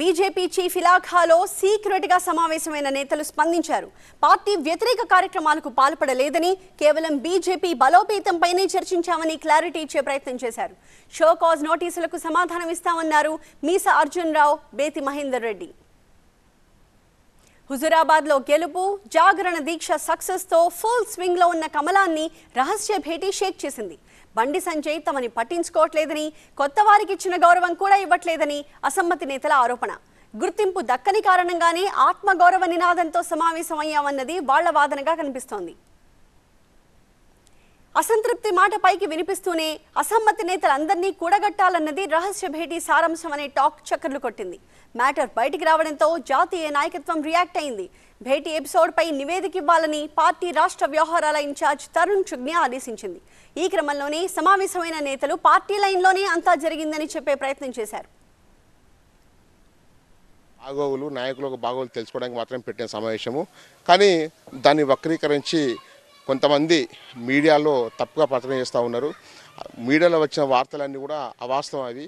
BJP chief ఇలాఖాలో సీక్రెట్గా సమావేశమైన నేతలు స్పందించారు పార్టీ వ్యతిరేక కార్యక్రమాలకు పాల్పడలేదని కేవలం బీజేపీ బలోపేతంపైనే చర్చించామని క్లారిటీ ఇచ్చే ప్రయత్నం చేశారు షో కాజ్ నోటీసులకు సమాధానం ఇస్తామన్నారు మీస అర్జున్ రావు బేతి మహేందర్ రెడ్డి హుజురాబాద్లో గెలుపు జాగరణ దీక్ష సక్సెస్తో ఫుల్ స్వింగ్లో ఉన్న కమలాన్ని రహస్య భేటీ షేక్ చేసింది బండి సంజయ్ తమని పట్టించుకోవట్లేదని కొత్త వారికి ఇచ్చిన గౌరవం కూడా ఇవ్వట్లేదని అసమ్మతి నేతల ఆరోపణ గుర్తింపు దక్కని కారణంగానే ఆత్మగౌరవ నినాదంతో సమావేశమయ్యామన్నది వాళ్ల వాదనగా కనిపిస్తోంది అసంతృప్తి మాట పైకి వినిపిస్తూనే అసమ్మతి నేతలందరినీ కూడగట్టాలన్నది రహస్య భేటీ సారాంశం అనే టాక్ చక్కర్లు కొట్టింది మ్యాటర్ బయటికి రావడంతో జాతీయ నాయకత్వం రియాక్ట్ అయింది భేటీ ఎపిసోడ్పై నివేదిక ఇవ్వాలని పార్టీ రాష్ట్ర వ్యవహారాల ఇన్ఛార్జ్ తరుణ్ చుగ్ని ఆదేశించింది ఈ క్రమంలోనే సమావేశమైన నేతలు పార్టీ లైన్లోనే అంతా జరిగిందని చెప్పే ప్రయత్నం చేశారు బాగోగులు నాయకులకు బాగోగులు తెలుసుకోవడానికి మాత్రం పెట్టిన సమావేశము కానీ దాన్ని వక్రీకరించి కొంతమంది మీడియాలో తప్పుగా ప్రకటన చేస్తూ ఉన్నారు మీడియాలో వచ్చిన వార్తలన్నీ కూడా అవాస్తవం అవి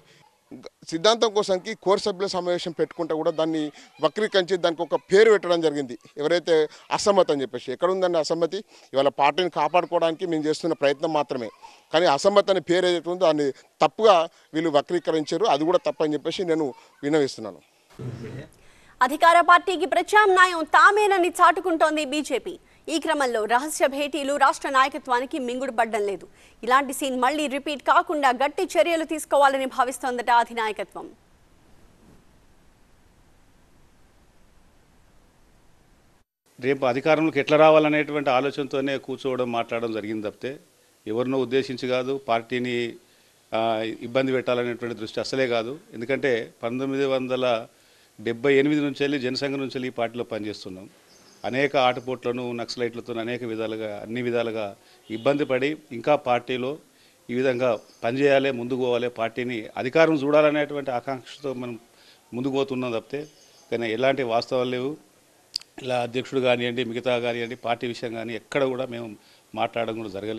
సిద్ధాంతం కోసంకి కోర్ సభ్యుల సమావేశం పెట్టుకుంటే కూడా దాన్ని వక్రీకరించి దానికి ఒక పేరు పెట్టడం జరిగింది ఎవరైతే అసమ్మతి అని చెప్పేసి ఉందండి అసమ్మతి ఇవాళ పార్టీని కాపాడుకోవడానికి మేము చేస్తున్న ప్రయత్నం మాత్రమే కానీ అసమ్మతి అనే పేరు ఏదైతే ఉందో దాన్ని తప్పుగా వీళ్ళు వక్రీకరించారు అది కూడా తప్పని చెప్పేసి నేను వినవిస్తున్నాను అధికార పార్టీకి ప్రత్యామ్నాయం తామేనని చాటుకుంటోంది బీజేపీ ఈ క్రమంలో రహస్య భేటీలు రాష్ట్ర నాయకత్వానికి మింగుడు పడ్డం లేదు ఇలాంటి సీన్ మళ్లీ రిపీట్ కాకుండా గట్టి చర్యలు తీసుకోవాలని భావిస్తోందట అధినాయకత్వం రేపు అధికారంలోకి ఎట్లా రావాలనేటువంటి ఆలోచనతోనే కూర్చోవడం మాట్లాడడం జరిగింది తప్పితే ఎవరినో ఉద్దేశించి కాదు పార్టీని ఇబ్బంది పెట్టాలనేటువంటి దృష్టి అసలే కాదు ఎందుకంటే పంతొమ్మిది వందల డెబ్బై ఎనిమిది నుంచి వెళ్ళి జనసంఘ నుంచి వెళ్ళి ఈ పార్టీలో పనిచేస్తున్నాం అనేక ఆటపోట్లను నక్సలైట్లతో అనేక విధాలుగా అన్ని విధాలుగా ఇబ్బంది పడి ఇంకా పార్టీలో ఈ విధంగా పనిచేయాలి ముందుకు పోవాలి పార్టీని అధికారం చూడాలనేటువంటి ఆకాంక్షతో మనం ముందుకు పోతున్నాం తప్పితే కానీ ఎలాంటి వాస్తవాలు లేవు ఇలా అధ్యక్షుడు కానివ్వండి మిగతా కానివ్వండి పార్టీ విషయం కానీ ఎక్కడ కూడా మేము మాట్లాడడం కూడా జరగలేదు